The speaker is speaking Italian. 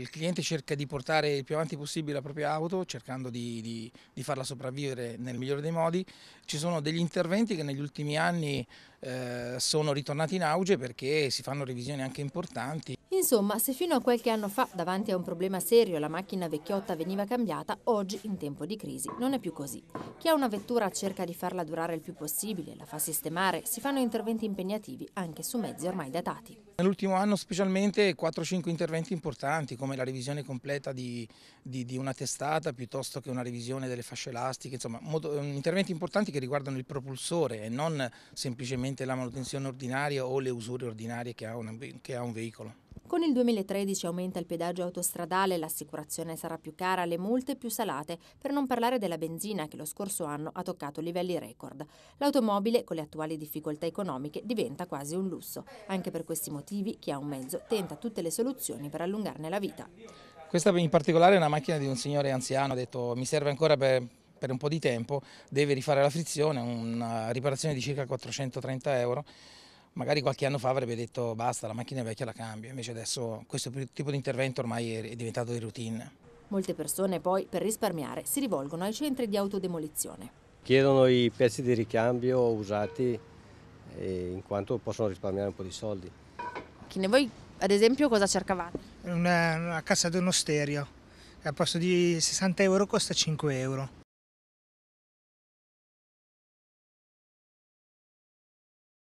Il cliente cerca di portare il più avanti possibile la propria auto, cercando di, di, di farla sopravvivere nel migliore dei modi. Ci sono degli interventi che negli ultimi anni eh, sono ritornati in auge perché si fanno revisioni anche importanti. Insomma, se fino a qualche anno fa davanti a un problema serio la macchina vecchiotta veniva cambiata, oggi in tempo di crisi non è più così. Chi ha una vettura cerca di farla durare il più possibile, la fa sistemare, si fanno interventi impegnativi anche su mezzi ormai datati. Nell'ultimo anno specialmente 4-5 interventi importanti come la revisione completa di, di, di, una testata piuttosto che una revisione delle fasce elastiche, insomma modo, eh, interventi importanti che riguardano il propulsore e non semplicemente la manutenzione ordinaria o le usure ordinarie che ha un, che ha un veicolo. Con il 2013 aumenta il pedaggio autostradale, l'assicurazione sarà più cara, le multe più salate, per non parlare della benzina che lo scorso anno ha toccato livelli record. L'automobile, con le attuali difficoltà economiche, diventa quasi un lusso. Anche per questi motivi chi ha un mezzo tenta tutte le soluzioni per allungarne la vita. Questa in particolare è una macchina di un signore anziano, ha detto mi serve ancora per, per un po' di tempo, deve rifare la frizione, una riparazione di circa 430 euro magari qualche anno fa avrebbe detto basta, la macchina è vecchia, la cambio, invece adesso questo tipo di intervento ormai è diventato di routine. Molte persone poi per risparmiare si rivolgono ai centri di autodemolizione. Chiedono i pezzi di ricambio usati in quanto possono risparmiare un po' di soldi. ne voi ad esempio cosa cercavate? Una, una cassa di uno stereo che al posto di 60 euro costa 5 euro